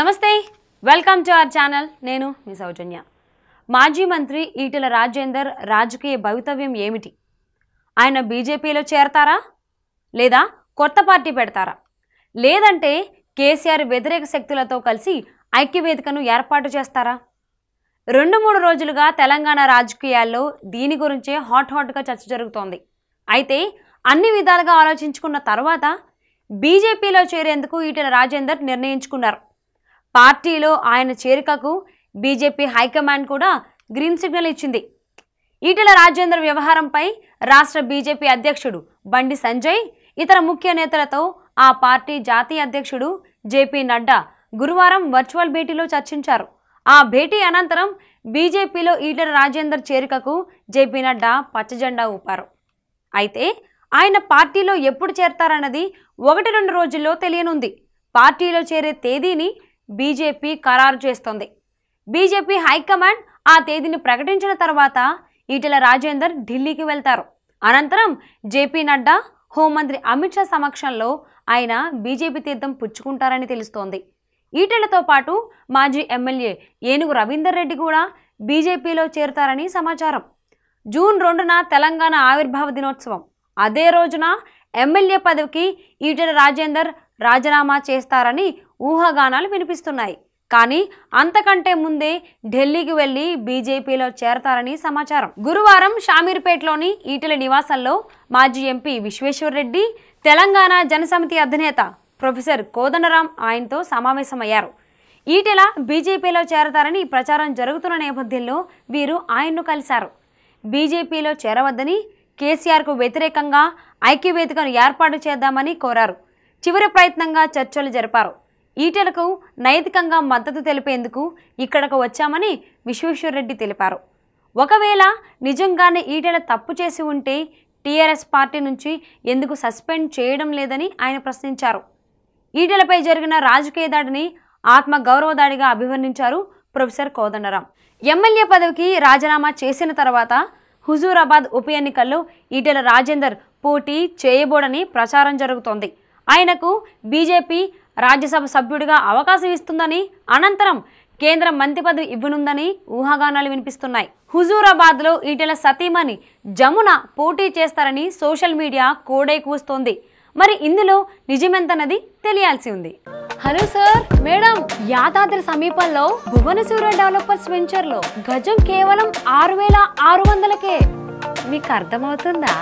నమస్తే welcome to our channel నేను మీ సౌజన్య మాజీ మంత్రి ఈటెల రాజేందర్ రాజకీయ భవితవ్యం ఏమిటి ఆయన బీజేపీలో చేరతారా లేదా కొత్త పార్టీ పెడతారా లేదంటే కేసీఆర్ వ్యతిరేక శక్తులతో కలిసి ఐక్యవేదికను ఏర్పాటు చేస్తారా రెండు మూడు రోజులుగా తెలంగాణ రాజకీయాల్లో దీని గురించే హాట్ హాట్గా చర్చ జరుగుతోంది అయితే అన్ని విధాలుగా ఆలోచించుకున్న తర్వాత బీజేపీలో చేరేందుకు ఈటెల రాజేందర్ నిర్ణయించుకున్నారు పార్టీలో ఆయన చేరికకు బీజేపీ హైకమాండ్ కూడా గ్రీన్ సిగ్నల్ ఇచ్చింది ఈటల రాజేందర్ వ్యవహారంపై రాష్ట్ర బీజేపీ అధ్యక్షుడు బండి సంజయ్ ఇతర ముఖ్య నేతలతో ఆ పార్టీ జాతీయ అధ్యక్షుడు జేపీ నడ్డా గురువారం వర్చువల్ భేటీలో చర్చించారు ఆ భేటీ అనంతరం బీజేపీలో ఈటల రాజేందర్ చేరికకు జేపీ నడ్డా పచ్చజెండా ఊపారు అయితే ఆయన పార్టీలో ఎప్పుడు చేరతారన్నది ఒకటి రెండు రోజుల్లో తెలియనుంది పార్టీలో చేరే తేదీని బీజేపీ ఖరారు చేస్తోంది బీజేపీ హైకమాండ్ ఆ తేదీని ప్రకటించిన తర్వాత ఈటెల రాజేందర్ ఢిల్లీకి వెళ్తారు అనంతరం జేపీ నడ్డా హోంమంత్రి అమిత్ షా సమక్షంలో ఆయన బీజేపీ తీర్థం పుచ్చుకుంటారని తెలుస్తోంది ఈటెలతో పాటు మాజీ ఎమ్మెల్యే ఏనుగు రవీందర్ రెడ్డి కూడా బీజేపీలో చేరుతారని సమాచారం జూన్ రెండున తెలంగాణ ఆవిర్భావ దినోత్సవం అదే రోజున ఎమ్మెల్యే పదవికి ఈటెల రాజేందర్ రాజీనామా చేస్తారని ఊహాగానాలు వినిపిస్తున్నాయి కానీ అంతకంటే ముందే ఢిల్లీకి వెళ్లి బీజేపీలో చేరతారని సమాచారం గురువారం షామీర్పేటలోని ఈటెల నివాసంలో మాజీ ఎంపీ విశ్వేశ్వర్రెడ్డి తెలంగాణ జనసమితి అధినేత ప్రొఫెసర్ కోదండరాం ఆయనతో సమావేశమయ్యారు ఈటెల బీజేపీలో చేరతారని ప్రచారం జరుగుతున్న నేపథ్యంలో వీరు ఆయన్ను కలిశారు బీజేపీలో చేరవద్దని కేసీఆర్కు వ్యతిరేకంగా ఐక్యవేదికను ఏర్పాటు చేద్దామని కోరారు చివరి ప్రయత్నంగా చర్చలు జరిపారు ఈటెలకు నైతికంగా మద్దతు తెలిపేందుకు ఇక్కడకు వచ్చామని విశ్వేశ్వరరెడ్డి తెలిపారు ఒకవేళ నిజంగానే ఈటెల తప్పు చేసి ఉంటే టీఆర్ఎస్ పార్టీ నుంచి ఎందుకు సస్పెండ్ చేయడం లేదని ఆయన ప్రశ్నించారు ఈటెలపై జరిగిన రాజకీయ దాడిని ఆత్మ గౌరవ దాడిగా అభివర్ణించారు ప్రొఫెసర్ కోదండరాం ఎమ్మెల్యే పదవికి రాజీనామా చేసిన తర్వాత హుజూరాబాద్ ఉప ఎన్నికల్లో ఈటెల రాజేందర్ పోటీ చేయబోడని ప్రచారం జరుగుతోంది ఆయనకు బీజేపీ రాజ్యసభ సభ్యుడిగా అవకాశం ఇస్తుందని అనంతరం కేంద్ర మంత్రి పదవి ఇవ్వనుందని ఊహాగానాలు వినిపిస్తున్నాయి హుజూరాబాద్లో ఈటెల సతీమణి జమున పోటీ చేస్తారని సోషల్ మీడియా కోడై కూస్తోంది మరి ఇందులో నిజమెంతన్నది తెలియాల్సి ఉంది హలో సార్ మేడం యాదాద్రి సమీపంలో భువనసూర డెవలపర్స్ వెంచర్లో గజం కేవలం ఆరు వేల ఆరు వందలకే మీకు అర్థమవుతుందా